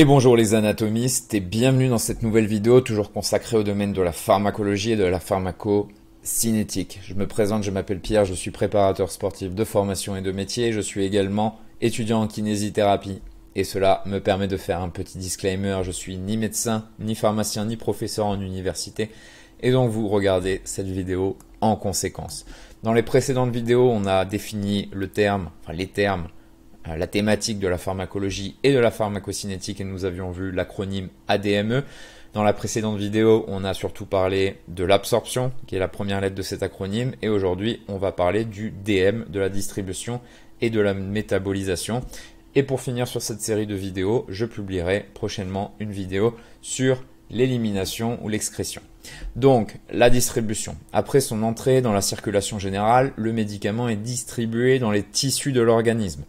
Et bonjour les anatomistes et bienvenue dans cette nouvelle vidéo toujours consacrée au domaine de la pharmacologie et de la pharmacocinétique. Je me présente, je m'appelle Pierre, je suis préparateur sportif de formation et de métier, je suis également étudiant en kinésithérapie et cela me permet de faire un petit disclaimer, je suis ni médecin, ni pharmacien, ni professeur en université et donc vous regardez cette vidéo en conséquence. Dans les précédentes vidéos, on a défini le terme, enfin les termes euh, la thématique de la pharmacologie et de la pharmacocinétique et nous avions vu l'acronyme ADME. Dans la précédente vidéo, on a surtout parlé de l'absorption, qui est la première lettre de cet acronyme, et aujourd'hui, on va parler du DM, de la distribution et de la métabolisation. Et pour finir sur cette série de vidéos, je publierai prochainement une vidéo sur l'élimination ou l'excrétion. Donc, la distribution. Après son entrée dans la circulation générale, le médicament est distribué dans les tissus de l'organisme.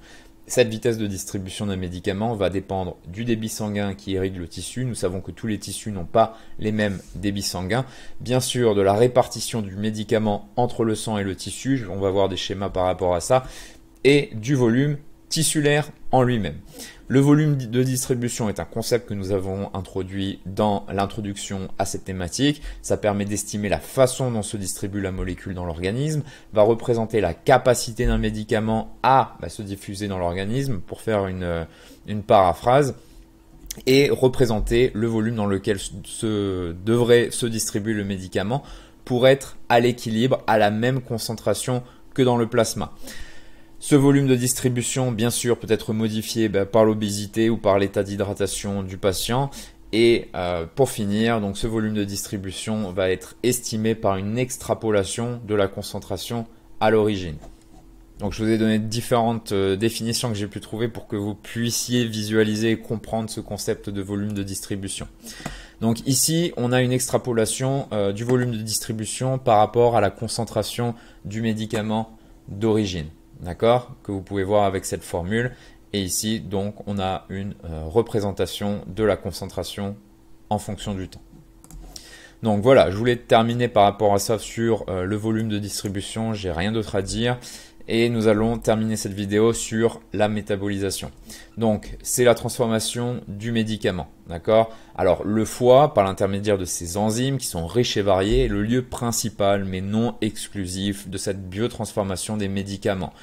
Cette vitesse de distribution d'un médicament va dépendre du débit sanguin qui irrigue le tissu. Nous savons que tous les tissus n'ont pas les mêmes débits sanguins. Bien sûr, de la répartition du médicament entre le sang et le tissu, on va voir des schémas par rapport à ça, et du volume tissulaire en lui-même. Le volume de distribution est un concept que nous avons introduit dans l'introduction à cette thématique. Ça permet d'estimer la façon dont se distribue la molécule dans l'organisme, va représenter la capacité d'un médicament à bah, se diffuser dans l'organisme, pour faire une, paraphrase et représenter le volume dans lequel se devrait se distribuer le médicament pour être à l'équilibre, à la même concentration que dans le plasma. Ce volume de distribution, bien sûr, peut être modifié bah, par l'obésité ou par l'état d'hydratation du patient. Et euh, pour finir, donc ce volume de distribution va être estimé par une extrapolation de la concentration à l'origine. Donc je vous ai donné différentes euh, définitions que j'ai pu trouver pour que vous puissiez visualiser et comprendre ce concept de volume de distribution. Donc ici, on a une extrapolation euh, du volume de distribution par rapport à la concentration du médicament d'origine d'accord Que vous pouvez voir avec cette formule. Et ici, donc, on a une euh, représentation de la concentration en fonction du temps. Donc voilà, je voulais terminer par rapport à ça sur euh, le volume de distribution. J'ai rien d'autre à dire et nous allons terminer cette vidéo sur la métabolisation. Donc, c'est la transformation du médicament, d'accord Alors, le foie, par l'intermédiaire de ses enzymes qui sont riches et variées, est le lieu principal mais non exclusif de cette biotransformation des médicaments.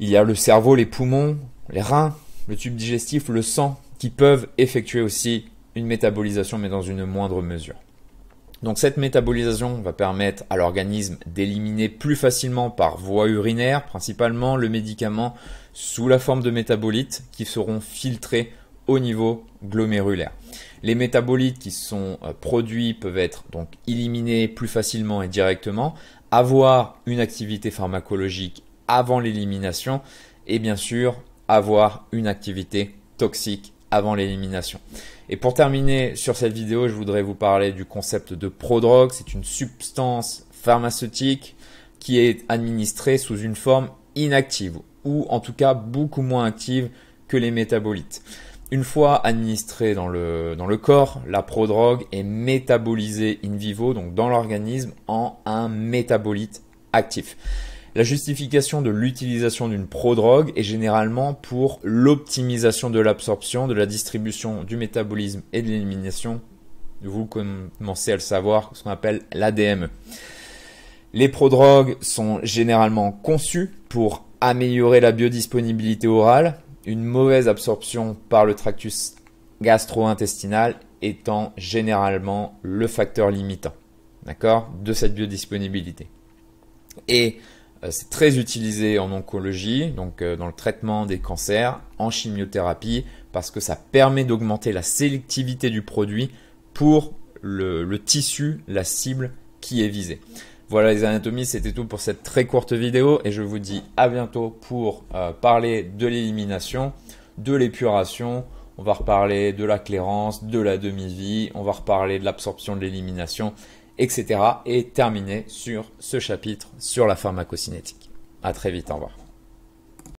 Il y a le cerveau, les poumons, les reins, le tube digestif, le sang qui peuvent effectuer aussi une métabolisation mais dans une moindre mesure. Donc cette métabolisation va permettre à l'organisme d'éliminer plus facilement par voie urinaire principalement le médicament sous la forme de métabolites qui seront filtrés au niveau glomérulaire. Les métabolites qui sont euh, produits peuvent être donc éliminés plus facilement et directement, avoir une activité pharmacologique avant l'élimination et bien sûr avoir une activité toxique avant l'élimination. Et pour terminer sur cette vidéo, je voudrais vous parler du concept de prodrogue. C'est une substance pharmaceutique qui est administrée sous une forme inactive ou en tout cas beaucoup moins active que les métabolites. Une fois administrée dans le, dans le corps, la prodrogue est métabolisée in vivo, donc dans l'organisme, en un métabolite actif. La justification de l'utilisation d'une prodrogue est généralement pour l'optimisation de l'absorption, de la distribution, du métabolisme et de l'élimination. Vous commencez à le savoir, ce qu'on appelle l'ADME. Les prodrogues sont généralement conçues pour améliorer la biodisponibilité orale, une mauvaise absorption par le tractus gastro-intestinal étant généralement le facteur limitant, d'accord, de cette biodisponibilité. Et euh, c'est très utilisé en oncologie, donc euh, dans le traitement des cancers, en chimiothérapie, parce que ça permet d'augmenter la sélectivité du produit pour le, tissu, la cible qui est visée. Voilà les anatomies, c'était tout pour cette très courte vidéo et je vous dis à bientôt pour euh, parler de l'élimination, de l'épuration, on va reparler de la clairance, de la demi-vie, on va reparler de l'absorption de l'élimination etc. Et terminer sur ce chapitre sur la pharmacocinétique. À très vite, au revoir.